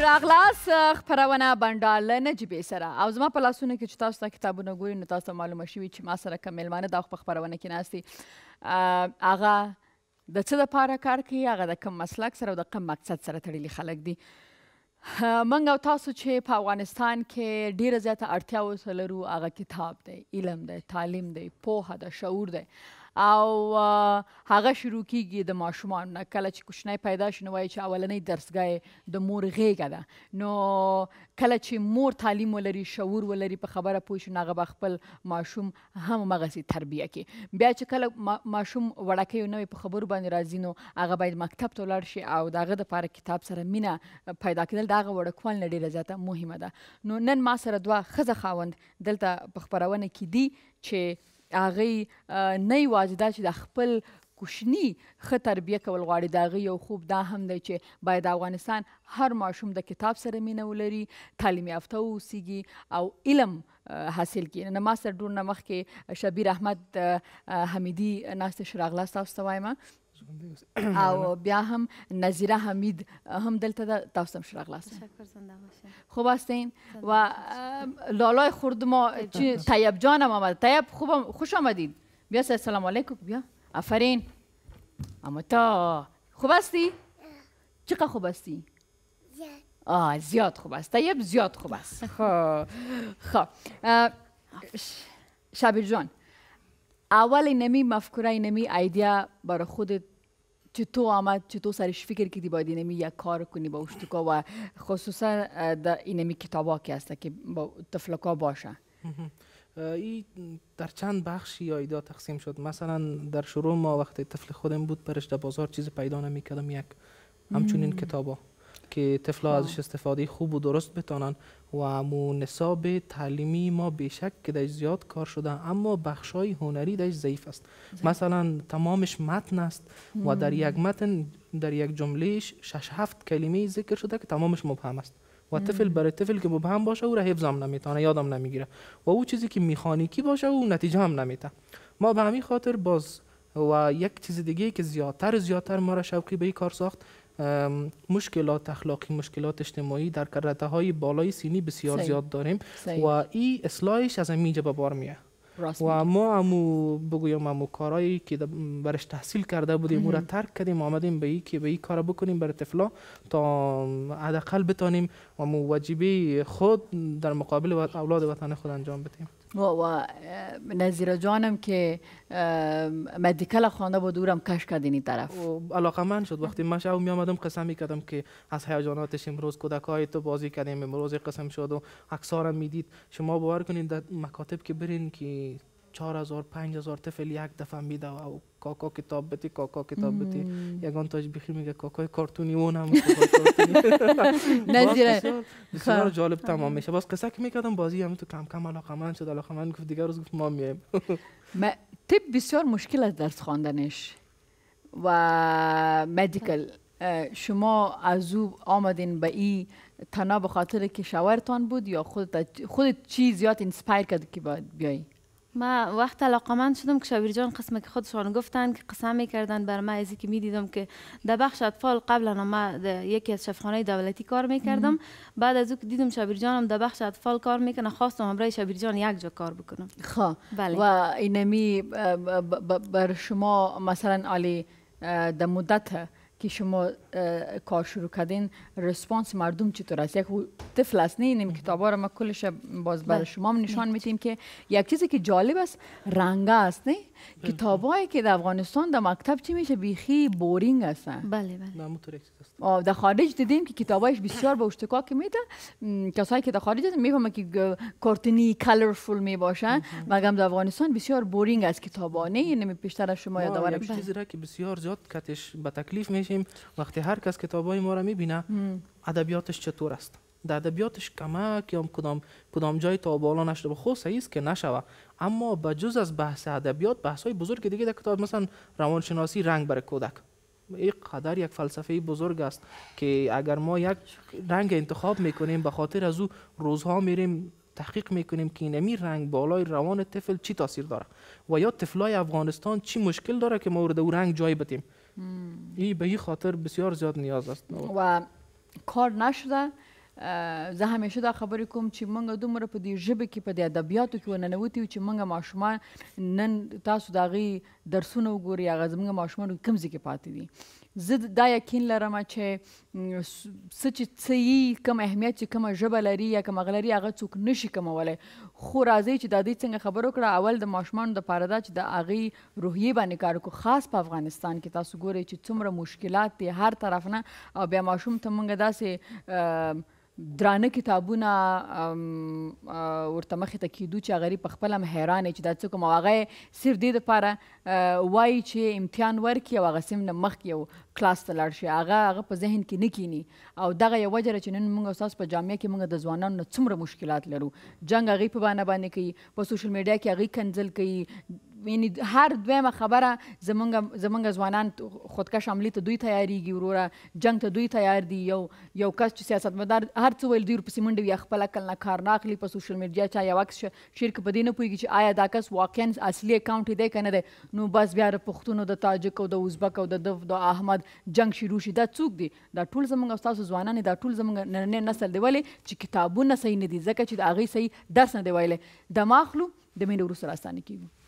خوش راغلاست خبرونه بنډار له نجیبې سره او زما په لاسونو کې چې تاسو ته کتابونه ګورئ نو تاسو ته معلومه شوي چې ما سره کوم میلمانه دا په خبرونه کې ناست دي هغه د څه دپاره کار کوي هغه د کوم مسلک سره او د کوم مقصد سره تړلي خلک دي منګ او تاسو چې په افغانستان کې ډیره زیاته اړتیا اوس لرو هغه کتاب دی علم دی تعلیم دی پوهه ده شعور دی او هغه شروع کیږي د ماشومان نه کله چې کوچنی پیدا شي نو وایي چې اولنۍ درسګاه د مور غېږه ده نو کله چې مور تعلیم ولري شعور ولري په خبره پوه شي نو هغه به خپل ماشوم هم مغسي تربیه کوي بیا چې کله ماشوم وړکی نو په خبرو باندې راځي نو هغه باید مکتب ته ولاړ شي او دغه د پاره کتاب سره مینه پیدا کړل دغه وړکوال نه ډیره زیاته مهمه ده نو نن ما سره دوه خزه خاوند دلته په خبرونه کې دي چې هغه نه یوازې دا چې د خپل کوشنی ښه تربیه کول غواړي د هغه یو خوب دا هم دی چې باید افغانستان هر ماشوم د کتاب سره مینه ولري تعلیم یافته واوسیږي او علم حاصل کړي نه ما سره ډور نه مخکې شبیر احمد حمیدي ناست شراغلا تاسو ته وایم او بیا هم نظیره حمید هم دلته ده تاسو هم شراغلاست خوب هستین و لالای خرد ما طیب جان هم آمد طیب خوب خوش آمدید بیا سلام علیکم بیا آفرین اما تا خوب هستی چقدر خوب هستی آه زیاد خوب است طیب زیاد خوب است خب خب شبیر جان اولی نمی مفکوره نمی ایدیا برای خودت چطور آمد چطور سرش فکر کردی باید اینمی یک کار کنی با اشتوکا و خصوصا در اینمی کتابا که هسته که با طفلکا باشه ای در چند بخشی ایدا تقسیم شد مثلا در شروع ما وقتی طفل خودم بود پرش در بازار چیز پیدا نمیکردم یک همچنین ها که ها ازش استفاده خوب و درست بتانن و نصاب تعلیمی ما بیشک که دش زیاد کار شده اما های هنری داش ضعیف است مثلا تمامش متن است و در یک متن در یک جملهش شش هفت کلمه ذکر شده که تمامش مبهم است و طفل برای طفل که مبهم باشه او را حفظم نمیتانه یادم نمیگیره و او چیزی که میخانیکی باشه او نتیجه هم نمیته ما به همین خاطر باز و یک چیز دیگه که زیادتر زیادتر ما را شوقی به این کار ساخت مشکلات اخلاقی مشکلات اجتماعی در کرده های بالای سینی بسیار زیاد داریم و این اصلاحش از اینجا به بار میه و ما امو بگویم امو کارایی که برش تحصیل کرده بودیم او را ترک کردیم آمدیم به این که به این کار بکنیم برای طفلا تا حداقل بتانیم و امو وجیبه خود در مقابل اولاد وطن خود انجام بدیم و نظیر جانم که مدیکل خوانده با دورم کش کرد این طرف علاقه من شد وقتی من شب می آمدم قسم می کردم که از حیاجاناتش امروز های تو بازی کردیم امروز قسم شد و می میدید شما باور کنید در مکاتب که برین که هزار، پنج هزار طفل یک دفعه میده و کاکا کتاب بتی کاکا کتاب بتی یکان تاج بخیر میگه کاکای کارتونی اون هم نزیره بسیار جالب تمام میشه باز قصه که میکردم بازی هم تو کم کم علاقه من شد علاقه من گفت دیگر روز گفت ما میایم طب بسیار مشکل از درس خواندنش و مدیکل شما از او آمدین به این تنها به خاطر که شاورتان بود یا خودت خودت چی زیاد انسپایر کرد که باید بیای ما وقت علاقمند شدم که جان قسمه که خودشان گفتن که قسم میکردن بر ما ازی که میدیدم که در بخش اطفال قبلا ما یکی از شفخانه دولتی کار میکردم بعد از او که دیدم هم در بخش اطفال کار میکنه خواستم شاویر جان یک جا کار بکنم خب بله. و اینمی بر شما مثلا علی در مدت که شما کار شروع کردین رسپانس مردم چطور است یک طفل است نه این کتابا رو ما کلش باز برای شما نشان میتیم که یک چیزی که جالب است رنگ است نه کتابایی که در افغانستان در مکتب چی میشه بیخی بورینگ هستن بله بله در خارج دیدیم که کتابایش بسیار به اشتکاک میده کسایی که در خارج هستن میفهمه که کارتنی کلرفول میباشن مگم در افغانستان بسیار بورینگ است کتابانه نمی بیشتر شما یادآور چیزی را که بسیار زیاد کتش به تکلیف میشه میشیم وقتی هر کس های ما را میبینه ادبیاتش چطور است در ادبیاتش کمک یا کدام کدام جای تا بالا نشده به خود صحیح است که نشوه اما به جز از بحث ادبیات بحث های بزرگ دیگه در کتاب مثلا روانشناسی رنگ برای کودک این قدر یک فلسفه بزرگ است که اگر ما یک رنگ انتخاب میکنیم به خاطر از او روزها میریم تحقیق میکنیم که نمی رنگ بالای روان طفل چی تاثیر داره و یا طفلای افغانستان چی مشکل داره که ما او رنگ جای بدیم این به این خاطر بسیار زیاد نیاز است و کار نشده زه همیشه دا خبرې کوم چې مونږ دومره په دې ژبه کې په دې ادبیاتو کې ننوتي چې مونږ ماشومان نن تاسو د هغې درسونه وګورئ هغه زموږ ماشومان کوم ځای کې پاتې دي زه دا یقین لرم چې څه چې څه یي کوم اهمیت چې کومه ژبه لري یا کومه غلري هغه څوک نشي کمولی خو راځئ چې دا دوی څنګه خبر وکړه اول د ماشومانو دپاره دا چې د هغې روحیې باندې کار وکړو خاص په افغانستان کې تاسو ګورئ چې څومره مشکلات دي هر طرف نه او بیا ماشوم ته مونږ داسې درانه کتابونه ورته مخې ته کیدو چې هغه په خپله هم حیران چې دا څه کوم او هغه صرف دې دپاره وایي چې امتحان ورکړي او هغه سیم نه مخکې یو کلاس ته لاړ شي هغه هغه په ذهن کې نه کینی او دغه یو وجه چې نن موږ ستاسو په جامعه کې موږ د ځوانانو څومره مشکلات لرو جنگ هغې په بانه باندې کوي په سوشل میډیا کې هغې کنځل کوي یعنی هر دویمه خبره زمونږ زمونږ ځوانان خودکش حملې ته دوی تیاریږي وروره جنگ ته دوی تیار دي یو یو کس چې سیاستمدار هر څه ویل دوی ورپسې منډه وي خپل عقل نه کار نه اخلي په سوشل میډیا چا یو عکس شیر کې په دې نه پوهېږي چې آیا دا کس واقعا اصلي اکاونټ دی که نه دی نو بس بیا د پښتونو د تاجک او د ازبک او د دف د احمد جنگ شروع شي دا څوک دی دا ټول زمونږ او ستاسو ځوانان دا ټول زمونږ نننی نسل دی ولې چې کتابونه صحیح نه دي ځکه چې د هغې صحیح درس نه دی ویلی دماغ خلو د مینې وروسته راستانه کېږو